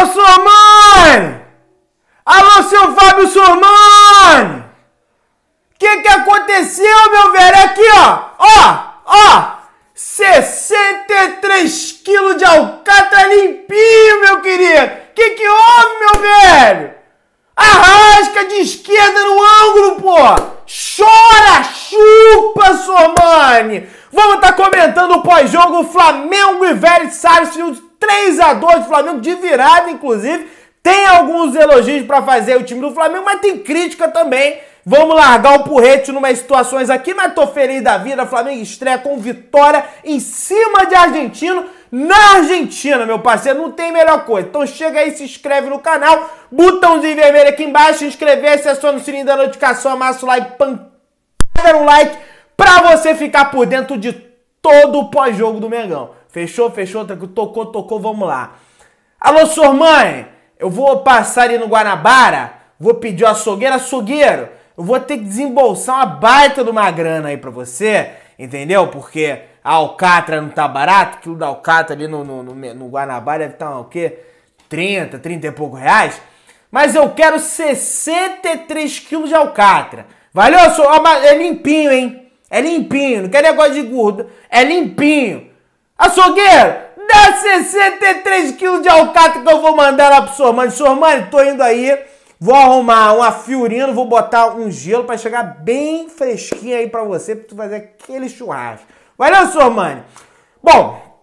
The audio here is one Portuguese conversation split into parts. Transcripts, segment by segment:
Alô, sua mãe! Alô, seu Fábio Sormani! Que que aconteceu, meu velho? Aqui, ó! Ó! Ó! 63 quilos de alcatra limpinho, meu querido! Que que houve, meu velho? Arrasca de esquerda no ângulo, pô! Chora, chupa, Sormani! Vamos estar tá comentando o pós-jogo Flamengo e Vélez Sarsfield 3 a 2 do Flamengo, de virada, inclusive. Tem alguns elogios para fazer o time do Flamengo, mas tem crítica também. Vamos largar o porrete numa situações aqui, mas tô feliz da vida. Flamengo estreia com vitória em cima de Argentino. Na Argentina, meu parceiro, não tem melhor coisa. Então chega aí, se inscreve no canal, botãozinho vermelho aqui embaixo, inscrever-se, aciona o sininho da notificação, amassa o like, pancada no like, pra você ficar por dentro de todo o pós-jogo do Mengão. Fechou, fechou, tocou, tocou, vamos lá. Alô, sua mãe, eu vou passar ali no Guanabara, vou pedir o açougueiro, açougueiro, eu vou ter que desembolsar uma baita de uma grana aí pra você, entendeu? Porque a alcatra não tá barato, quilo da alcatra ali no, no, no, no Guanabara deve estar tá, o quê? 30, 30 e pouco reais. Mas eu quero 63 quilos de alcatra. Valeu, senhor? É limpinho, hein? É limpinho, não quer negócio de gordo. É limpinho. Açougueiro, dá 63 quilos de alcatra que eu vou mandar lá pro Sormani. mãe, tô indo aí. Vou arrumar uma fiorina, vou botar um gelo para chegar bem fresquinho aí para você, pra tu fazer aquele churrasco. Valeu, mãe. Bom,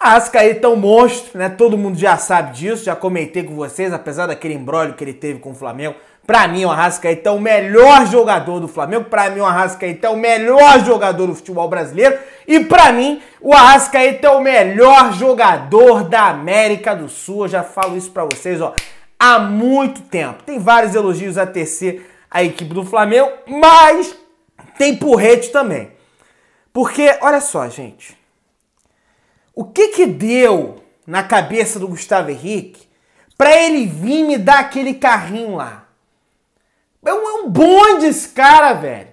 a aí é um monstro, né? Todo mundo já sabe disso, já comentei com vocês, apesar daquele embrólio que ele teve com o Flamengo. Para mim, o Arrascaeta é então o melhor jogador do Flamengo. Para mim, o Arrascaeta é então o melhor jogador do futebol brasileiro. E para mim, o Arrascaeta é então o melhor jogador da América do Sul. Eu já falo isso para vocês, ó, há muito tempo. Tem vários elogios a tecer à equipe do Flamengo, mas tem porrete também. Porque, olha só, gente. O que que deu na cabeça do Gustavo Henrique para ele vir me dar aquele carrinho lá? É um, é um bonde esse cara, velho.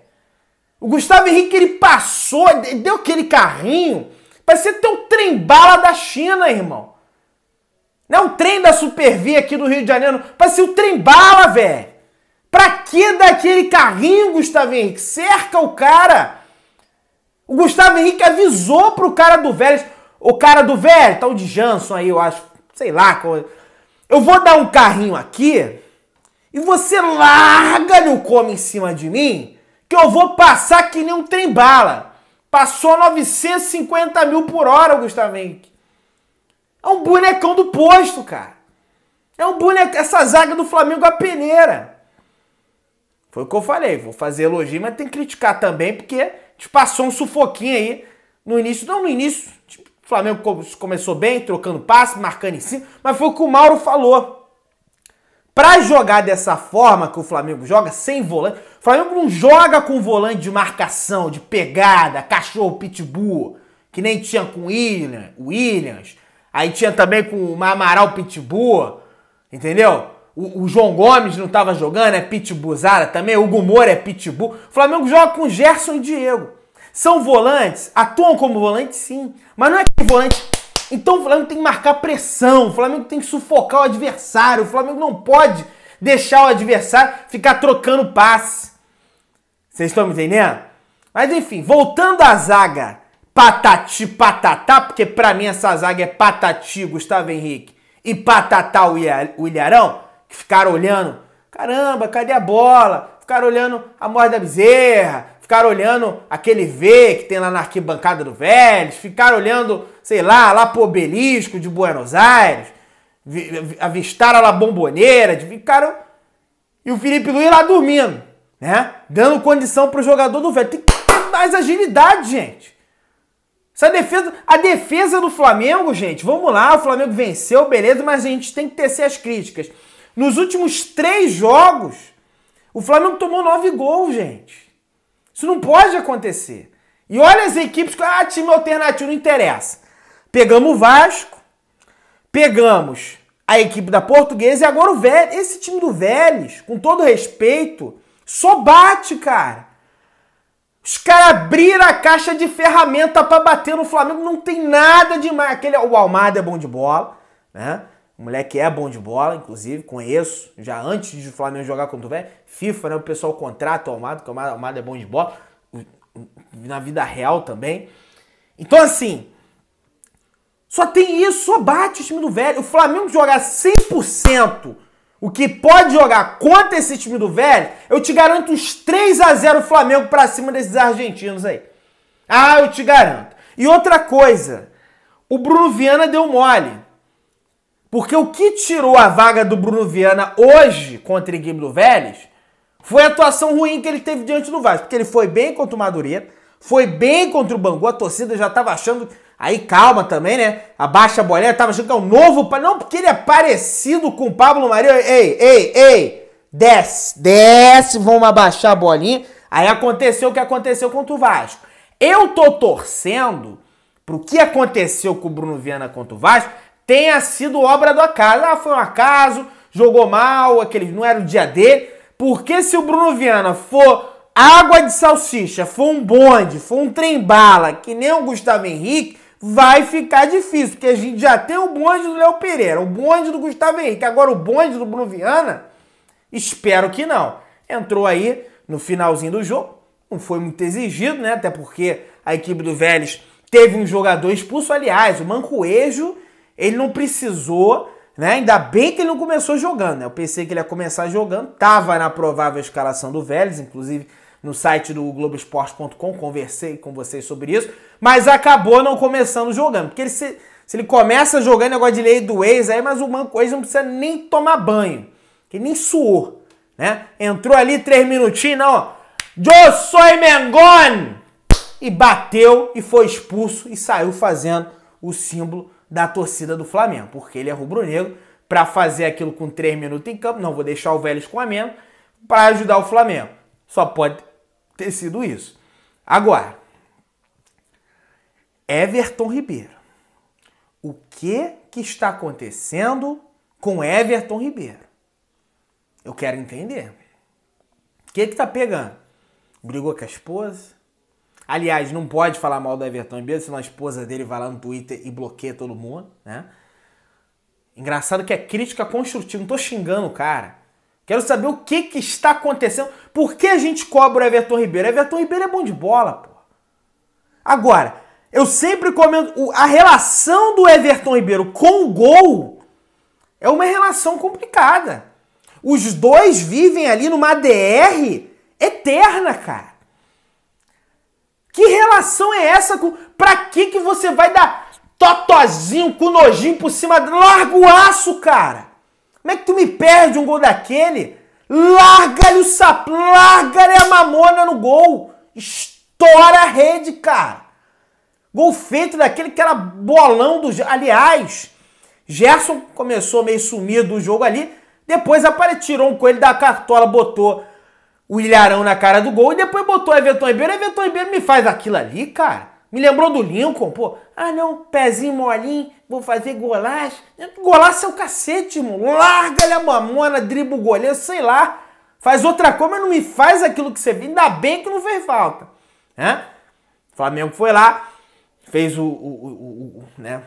O Gustavo Henrique, ele passou, deu aquele carrinho. Parecia ter um trem-bala da China, irmão. Não é um trem da Supervia aqui do Rio de Janeiro. Parecia um trem-bala, velho. Pra que dar aquele carrinho, Gustavo Henrique? Cerca o cara. O Gustavo Henrique avisou pro cara do Vélez. O cara do Vélez, tal de Janson aí, eu acho. Sei lá. Eu vou dar um carrinho aqui e você larga no come em cima de mim, que eu vou passar que nem um trem bala. Passou 950 mil por hora, Gustavo Henrique. É um bonecão do posto, cara. É um boneco. Essa zaga do Flamengo é a peneira. Foi o que eu falei. Vou fazer elogio, mas tem que criticar também, porque te passou um sufoquinho aí no início. Não no início. Tipo, o Flamengo começou bem, trocando passe, marcando em cima. Mas foi o que o Mauro falou. Para jogar dessa forma que o Flamengo joga, sem volante, o Flamengo não joga com volante de marcação, de pegada, cachorro pitbull, que nem tinha com William, Williams, aí tinha também com o Amaral pitbull, entendeu? O, o João Gomes não estava jogando, é pitbullzada também, o Hugo Moura é pitbull. O Flamengo joga com Gerson e Diego. São volantes, atuam como volante sim, mas não é que volante então o Flamengo tem que marcar pressão, o Flamengo tem que sufocar o adversário, o Flamengo não pode deixar o adversário ficar trocando passe. Vocês estão me entendendo? Mas enfim, voltando à zaga, patati patatá, porque para mim essa zaga é patati Gustavo Henrique e patatá o Ilharão, que ficaram olhando, caramba, cadê a bola? Ficaram olhando a morte da bezerra, ficaram olhando aquele V que tem lá na arquibancada do Vélez, ficaram olhando, sei lá, lá pro Obelisco de Buenos Aires, avistaram lá a Bomboneira, ficaram. E o Felipe Luiz lá dormindo, né? Dando condição pro jogador do Vélez. Tem que ter mais agilidade, gente. Essa defesa, a defesa do Flamengo, gente, vamos lá, o Flamengo venceu, beleza, mas a gente tem que tecer as críticas. Nos últimos três jogos, o Flamengo tomou nove gols, gente. Isso não pode acontecer. E olha as equipes que, ah, time alternativo, não interessa. Pegamos o Vasco, pegamos a equipe da Portuguesa e agora o Vélez. Esse time do Vélez, com todo respeito, só bate, cara. Os caras abriram a caixa de ferramenta para bater no Flamengo, não tem nada demais. Aquele, o Almada é bom de bola, né? O moleque é bom de bola, inclusive, conheço. Já antes de o Flamengo jogar contra o velho, FIFA, né? O pessoal contrata o Almada, porque o Almada é bom de bola. Na vida real também. Então, assim, só tem isso, só bate o time do velho. O Flamengo jogar 100% o que pode jogar contra esse time do velho, eu te garanto uns 3 a 0 Flamengo pra cima desses argentinos aí. Ah, eu te garanto. E outra coisa, o Bruno Viana deu mole. Porque o que tirou a vaga do Bruno Viana hoje contra o Guilherme do Vélez foi a atuação ruim que ele teve diante do Vasco. Porque ele foi bem contra o Madureira, foi bem contra o Bangu, a torcida já estava achando. Aí calma também, né? Abaixa a bolinha, tava achando que é um novo. Não, porque ele é parecido com o Pablo Maria. Ei, ei, ei! Desce, desce, vamos abaixar a bolinha. Aí aconteceu o que aconteceu contra o Vasco. Eu tô torcendo pro que aconteceu com o Bruno Viana contra o Vasco, tenha sido obra do acaso. Ah, foi um acaso, jogou mal, aquele não era o dia dele. Porque se o Bruno Viana for água de salsicha, for um bonde, for um trem-bala, que nem o Gustavo Henrique, vai ficar difícil, porque a gente já tem o bonde do Léo Pereira, o bonde do Gustavo Henrique, agora o bonde do Bruno Viana, espero que não. Entrou aí no finalzinho do jogo, não foi muito exigido, né? Até porque a equipe do Vélez teve um jogador expulso, aliás, o Mancoejo ele não precisou, né? Ainda bem que ele não começou jogando, né? Eu pensei que ele ia começar jogando, tava na provável escalação do Vélez, inclusive no site do Globoesporte.com, conversei com vocês sobre isso, mas acabou não começando jogando, porque ele se, se ele começa jogando negócio de lei do ex aí, mas o Manco ex não precisa nem tomar banho, que nem suou, né? Entrou ali três minutinhos, não, eu sou E bateu e foi expulso e saiu fazendo o símbolo da torcida do Flamengo, porque ele é rubro-negro, para fazer aquilo com três minutos em campo, não vou deixar o Vélez com a menos, para ajudar o Flamengo. Só pode ter sido isso. Agora, Everton Ribeiro. O que que está acontecendo com Everton Ribeiro? Eu quero entender. O que que tá pegando? Brigou com a esposa? Aliás, não pode falar mal do Everton Ribeiro, senão a esposa dele vai lá no Twitter e bloqueia todo mundo, né? Engraçado que é crítica construtiva, não tô xingando o cara. Quero saber o que, que está acontecendo. Por que a gente cobra o Everton Ribeiro? Everton Ribeiro é bom de bola, pô. Agora, eu sempre comento. A relação do Everton Ribeiro com o gol é uma relação complicada. Os dois vivem ali numa DR eterna, cara. Que relação é essa com. Pra que, que você vai dar totozinho com nojinho por cima? Larga o aço, cara! Como é que tu me perde um gol daquele? Larga-lhe o sapo, larga-lhe a mamona no gol! Estoura a rede, cara! Gol feito daquele que era bolão do. Aliás, Gerson começou meio sumido o jogo ali, depois apareceu, tirou um coelho da cartola, botou o Ilharão na cara do gol e depois botou o Everton Ribeiro. Everton Ribeiro me faz aquilo ali, cara. Me lembrou do Lincoln, pô. Ah, não, pezinho molinho, vou fazer golaço. Golaço é o cacete, irmão. Larga-lhe a mamona, drible, o goleiro, sei lá. Faz outra coisa, mas não me faz aquilo que você viu. Ainda bem que não fez falta. Né? O Flamengo foi lá, fez o, o, o, o né?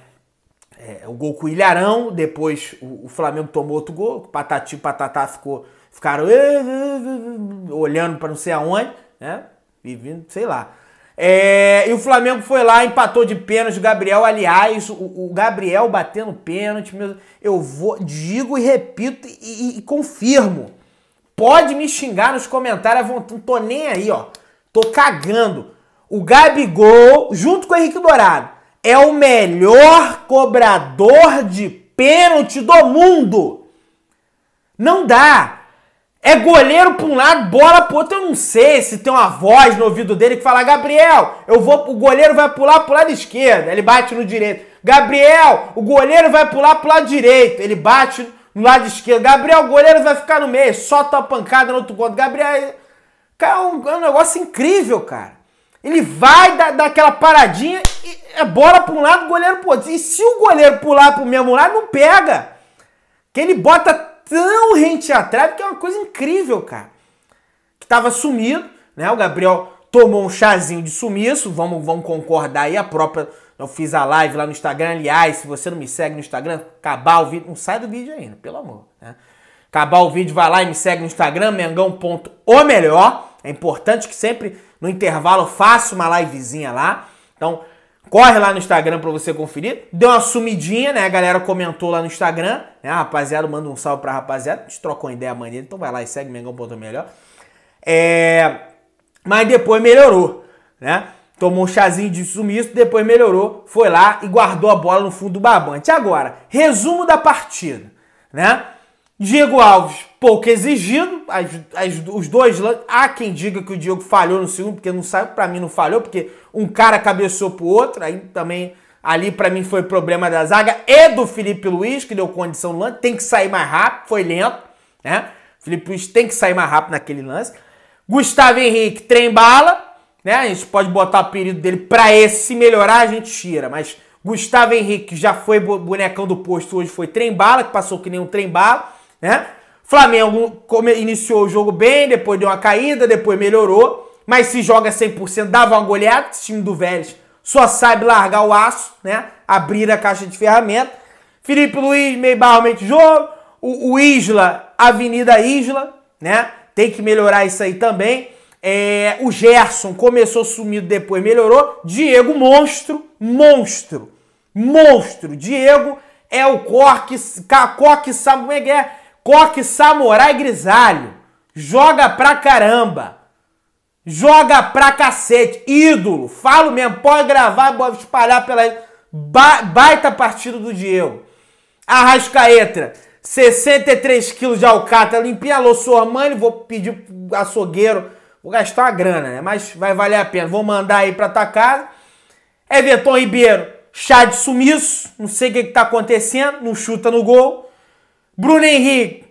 É, o gol com o Ilharão, depois o, Flamengo tomou outro gol, Patati Patatá ficou ficaram eh, eh, eh, olhando para não sei aonde, né? Vivendo, sei lá. É, e o Flamengo foi lá, empatou de pênalti. O Gabriel, aliás, o, o Gabriel batendo pênalti. Meu, eu vou, digo e repito e, e, e, confirmo. Pode me xingar nos comentários, não tô nem aí, ó. Tô cagando. O Gabigol, junto com o Henrique Dourado, é o melhor cobrador de pênalti do mundo. Não dá. É goleiro pra um lado, bola pro outro. Eu não sei se tem uma voz no ouvido dele que fala: Gabriel, eu vou. O goleiro vai pular pro lado esquerdo. Ele bate no direito. Gabriel, o goleiro vai pular pro lado direito. Ele bate no lado esquerdo. Gabriel, o goleiro vai ficar no meio. Solta tá a pancada no outro gol Gabriel. Cara, é um, é um, negócio incrível, cara. Ele vai da, daquela paradinha, e, é bola pra um lado, goleiro pro outro. E se o goleiro pular pro mesmo lado, não pega. Que ele bota tão rente à trave que é uma coisa incrível, cara. Que tava sumido, né? O Gabriel tomou um chazinho de sumiço, vamos, vamos concordar aí. A própria. Eu fiz a live lá no Instagram. Aliás, se você não me segue no Instagram, acabar o vídeo. Não sai do vídeo ainda, pelo amor. Né? Acabar o vídeo, vai lá e me segue no Instagram, mengão.o melhor. É importante que sempre no intervalo faça uma livezinha lá. Então, Corre lá no Instagram para você conferir. Deu uma sumidinha, né? A galera comentou lá no Instagram. Né? A rapaziada, manda um salve pra rapaziada. A gente trocou uma ideia maneira, então vai lá e segue Mengão.melhor. É... Mas depois melhorou, né? Tomou um chazinho de sumiço, depois melhorou, foi lá e guardou a bola no fundo do babante. Agora, resumo da partida, né? Diego Alves, pouco exigido. As, as, os dois Há quem diga que o Diego falhou no segundo, porque não saiu. Para mim, não falhou, porque um cara cabeçou pro outro. Aí também, ali para mim, foi problema da zaga e do Felipe Luiz, que deu condição no lance. Tem que sair mais rápido, foi lento, né? Felipe Luiz tem que sair mais rápido naquele lance. Gustavo Henrique, trem bala, né? A gente pode botar o período dele para esse. Se melhorar, a gente tira, mas. Gustavo Henrique já foi bonecão do posto, hoje foi trem bala, que passou que nem um trem bala né? Flamengo iniciou o jogo bem, depois deu uma caída, depois melhorou, mas se joga 100%, dava uma goleada, esse time do Vélez só sabe largar o aço, né? Abrir a caixa de ferramenta. Felipe Luiz, meio barro, meio jogo. O, o Isla, Avenida Isla, né? Tem que melhorar isso aí também. É, o Gerson começou sumido, depois melhorou. Diego, monstro, monstro, monstro. Diego é o Corque, Cacoque, sabe como é que é? Coque Samurai Grisalho. Joga pra caramba. Joga pra cacete. Ídolo. Falo mesmo. Pode gravar, pode espalhar pela. Ba baita partido do Diego. Arrascaeta. 63 quilos de alcatra. Limpinha alô, mãe, Vou pedir pro açougueiro. Vou gastar uma grana, né? Mas vai valer a pena. Vou mandar aí pra tua casa. Everton Ribeiro. Chá de sumiço. Não sei o que, que tá acontecendo. Não chuta no gol. Bruno Henrique.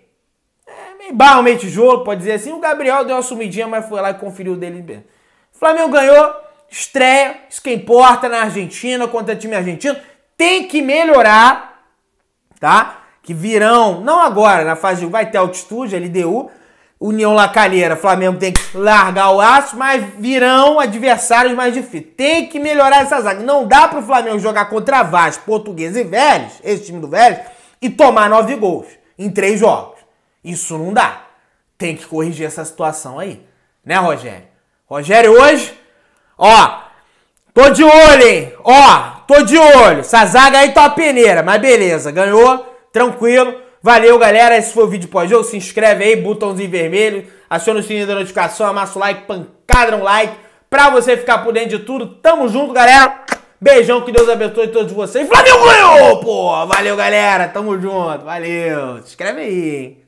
É, meio barro, meio tijolo, pode dizer assim. O Gabriel deu uma sumidinha, mas foi lá e conferiu dele mesmo. Flamengo ganhou, estreia, isso que importa na Argentina, contra time argentino. Tem que melhorar, tá? Que virão, não agora, na fase de vai ter altitude, LDU, União Lacalheira, Flamengo tem que largar o aço, mas virão adversários mais difíceis. Tem que melhorar essa zaga. Não dá para o Flamengo jogar contra Vaz, Português e Vélez, esse time do Vélez, e tomar nove gols em três jogos. Isso não dá. Tem que corrigir essa situação aí. Né, Rogério? Rogério, hoje, ó, tô de olho, hein? Ó, tô de olho. Essa zaga aí tá uma peneira, mas beleza, ganhou, tranquilo. Valeu, galera. Esse foi o vídeo pós-jogo. Se inscreve aí, botãozinho vermelho, aciona o sininho da notificação, amassa o like, pancada no like, pra você ficar por dentro de tudo. Tamo junto, galera. Beijão, que Deus abençoe todos vocês. Flamengo ganhou, pô! Valeu, galera. Tamo junto. Valeu. Se inscreve aí, hein?